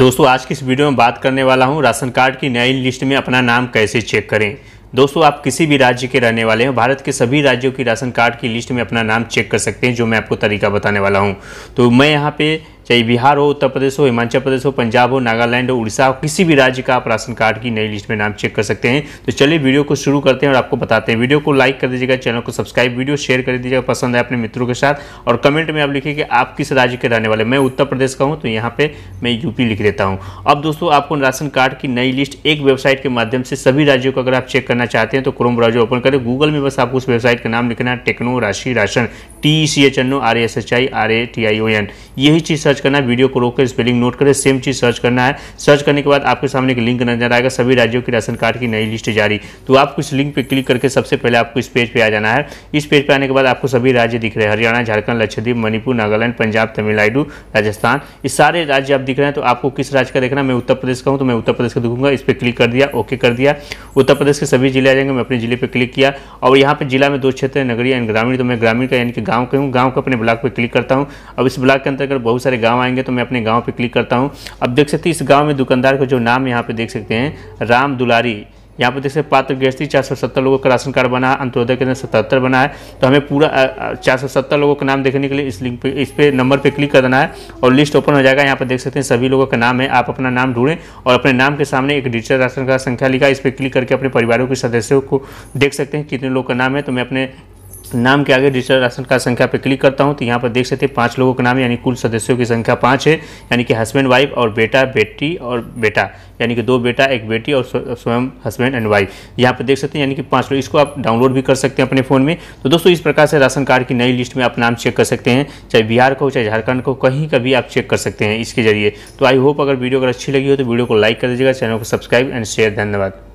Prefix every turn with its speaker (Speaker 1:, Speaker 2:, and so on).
Speaker 1: दोस्तों आज की इस वीडियो में बात करने वाला हूं राशन कार्ड की नई लिस्ट में अपना नाम कैसे चेक करें दोस्तों आप किसी भी राज्य के रहने वाले हैं भारत के सभी राज्यों की राशन कार्ड की लिस्ट में अपना नाम चेक कर सकते हैं जो मैं आपको तरीका बताने वाला हूं तो मैं यहां पे चाहे बिहार हो उत्तर प्रदेश हो हिमाचल प्रदेश हो पंजाब हो नागालैंड हो उड़ीसा हो किसी भी राज्य का आप राशन कार्ड की नई लिस्ट में नाम चेक कर सकते हैं तो चलिए वीडियो को शुरू करते हैं और आपको बताते हैं वीडियो को लाइक कर दीजिएगा चैनल को सब्सक्राइब वीडियो शेयर कर दीजिएगा पसंद है अपने मित्रों के साथ और कमेंट में आप लिखिए कि आप किस राज्य के रहने वाले मैं उत्तर प्रदेश का हूँ तो यहाँ पर मैं यूपी लिख देता हूँ अब दोस्तों आपको राशन कार्ड की नई लिस्ट एक वेबसाइट के माध्यम से सभी राज्यों को अगर आप चेक करना चाहते हैं तो क्रोम ब्राउजर ओपन करें गूगल में बस आपको उस वेबसाइट का नाम लिखना है टेक्नो राशि राशन T C H N O R S H I R A T I O N यही चीज़ सर्च करना है वीडियो को रोककर स्पेलिंग नोट करें सेम चीज़ सर्च करना है सर्च करने के बाद आपके सामने एक लिंक नजर आएगा सभी राज्यों की राशन कार्ड की नई लिस्ट जारी तो आपको इस लिंक पर क्लिक करके सबसे पहले आपको इस पेज पर आ जाना है इस पेज पर आने के बाद आपको सभी राज्य दिख रहे हैं हरियाणा झारखंड लक्षद्वीप मणिपुर नागालैंड पंजाब तमिलनाडु राजस्थान ये सारे राज्य आप दिख रहे हैं तो आपको किस राज्य का देखना मैं उत्तर प्रदेश का हूँ तो मैं उत्तर प्रदेश का दिखूंगा इस पर क्लिक कर दिया ओके कर दिया उत्तर प्रदेश के सभी जिले आ जाएंगे मैं अपने जिले पर क्लिक किया और यहाँ पर जिला में दो क्षेत्र नगरीय एंड ग्रामीण तो मैं ग्रामीण का यानी कि गाँव का हूँ गाँव का अपने ब्लॉक पर क्लिक करता हूँ अब इस ब्लॉक के अंतर्गत बहुत सारे गांव आएंगे तो मैं अपने गांव पे क्लिक करता हूं अब देख सकते हैं इस गांव में दुकानदार का जो नाम यहाँ पे देख सकते हैं राम दुलारी यहाँ पर देख सकते पात्र गृहस्थी चार सौ सत्तर लोगों का राशन कार्ड बना है अंत्योदय के अंदर सतहत्तर बना है तो हमें पूरा चार सौ सत्तर लोगों का नाम देखने के लिए इस लिंक पे इस पे नंबर पे क्लिक करना है और लिस्ट ओपन हो जाएगा यहाँ पर देख सकते हैं सभी लोगों का नाम है आप अपना नाम ढूंढें और अपने नाम के सामने एक डिजिटल राशन कार्ड संख्या लिखा इस पर क्लिक करके अपने परिवारों के सदस्यों को देख सकते हैं कितने लोग का नाम है तो मैं अपने नाम के आगे डिजिटल राशन कार्ड संख्या पर क्लिक करता हूँ तो यहाँ पर देख सकते हैं पाँच लोगों का नाम यानी कुल सदस्यों की संख्या पाँच है यानी कि हस्बैंड वाइफ और बेटा बेटी और बेटा यानी कि दो बेटा एक बेटी और स्वयं हस्बैंड एंड वाइफ यहाँ पर देख सकते हैं यानी कि पाँच लोग इसको आप डाउनलोड भी कर सकते हैं अपने फ़ोन में तो दोस्तों इस प्रकार से राशन कार्ड की नई लिस्ट में आप नाम चेक कर सकते हैं चाहे बिहार का हो चाहे झारखंड को हो कहीं का भी आप चेक कर सकते हैं इसके जरिए तो आई होप अगर वीडियो अगर अच्छी लगी हो तो वीडियो को लाइक कर दीजिएगा चैनल को सब्सक्राइब एंड शेयर धन्यवाद